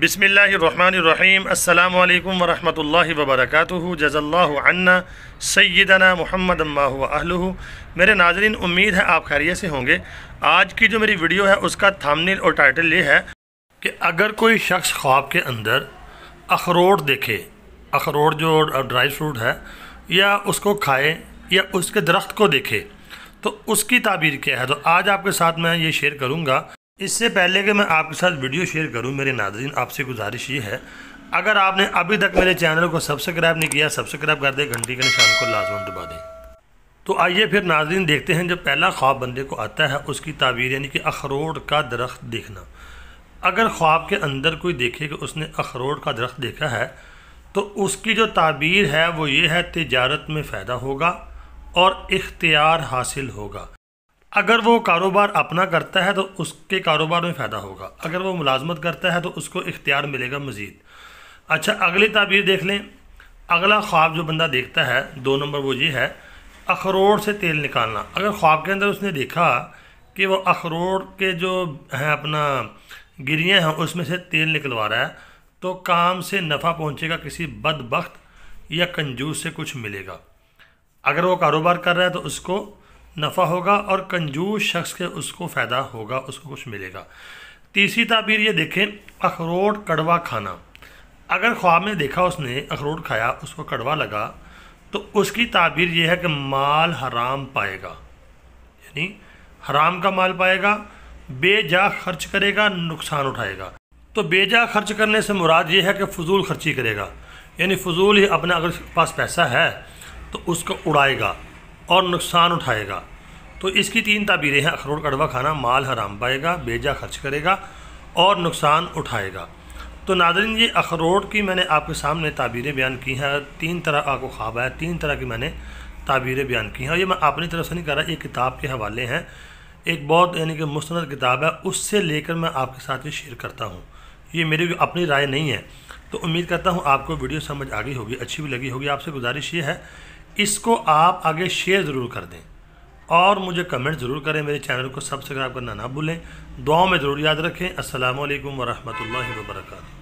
بسم اللہ الرحمن الرحیم السلام علیکم ورحمت اللہ وبرکاتہ جز اللہ عنہ سیدنا محمد اہلہ میرے ناظرین امید ہے آپ خیریت سے ہوں گے آج کی جو میری ویڈیو ہے اس کا تھامنیل اور ٹائٹل یہ ہے کہ اگر کوئی شخص خواب کے اندر اخروٹ دیکھے اخروٹ جو ڈرائی فروٹ ہے یا اس کو کھائے یا اس کے درخت کو دیکھے تو اس کی تعبیر کیا ہے تو آج آپ کے ساتھ میں یہ شیئر کروں گا اس سے پہلے کہ میں آپ کے ساتھ ویڈیو شیئر کروں میرے ناظرین آپ سے گزارش یہ ہے اگر آپ نے ابھی تک میرے چینل کو سبسکرائب نہیں کیا سبسکرائب کر دیں گھنٹی کے نشان کو لازم دبا دیں تو آئیے پھر ناظرین دیکھتے ہیں جب پہلا خواب بندے کو آتا ہے اس کی تعبیر یعنی کہ اخروٹ کا درخت دیکھنا اگر خواب کے اندر کوئی دیکھے کہ اس نے اخروٹ کا درخت دیکھا ہے تو اس کی جو تعبیر ہے وہ یہ ہے تجارت میں فائدہ ہوگا اور اختیار حاصل ہوگا اگر وہ کاروبار اپنا کرتا ہے تو اس کے کاروبار میں فائدہ ہوگا اگر وہ ملازمت کرتا ہے تو اس کو اختیار ملے گا مزید اچھا اگلی تعبیر دیکھ لیں اگلا خواب جو بندہ دیکھتا ہے دو نمبر وہ یہ ہے اخروٹ سے تیل نکالنا اگر خواب کے اندر اس نے دیکھا کہ وہ اخروٹ کے جو ہیں اپنا گریاں ہیں اس میں سے تیل نکلوا رہا ہے تو کام سے نفع پہنچے گا کسی بدبخت یا کنجوس سے کچھ ملے گا اگر وہ کاروبار کر رہا ہے تو اس کو نفع ہوگا اور کنجوس شخص کے اس کو فائدہ ہوگا اس کو کچھ ملے گا تیسری تعبیر یہ دیکھیں اخروٹ کڑوا کھانا اگر خواب میں دیکھا اس نے اخروٹ کھایا اس کو کڑوا لگا تو اس کی تعبیر یہ ہے کہ مال حرام پائے گا یعنی حرام کا مال پائے گا بے جا خرچ کرے گا نقصان اٹھائے گا تو بے جا خرچ کرنے سے مراد یہ ہے کہ فضول خرچی کرے گا یعنی فضول ہی اپنا اگر پاس پیسہ ہے تو اس کو اڑائے گا اور نقصان اٹھائے گا تو اس کی تین تعبیریں ہیں اخروٹ کڑوا کھانا مال حرام پائے گا بیجا خرچ کرے گا اور نقصان اٹھائے گا تو ناظرین یہ اخروٹ کی میں نے آپ کے سامنے تعبیریں بیان کی ہیں تین طرح آپ کو خواب ہے تین طرح کی میں نے تعبیریں بیان کی ہیں اور یہ میں اپنی طرف سے نہیں کر رہا یہ کتاب کے حوالے ہیں ایک بہت یعنی کہ مستند کتاب ہے اس سے لے کر میں آپ کے ساتھ یہ شیئر کرتا ہوں یہ میری اپنی رائے نہیں ہے تو امید کرتا ہوں آپ کو ویڈیو سمجھ آ گئی ہوگی اچھی بھی لگی ہوگی آپ سے گزارش یہ ہے اس کو آپ آگے شیئر ضرور کر دیں اور مجھے کمنٹ ضرور کریں میرے چینل کو سبسکرائب کرنا نہ بھولیں دعاوں میں ضرور یاد رکھیں السلام علیکم ورحمۃ اللہ وبرکاتہ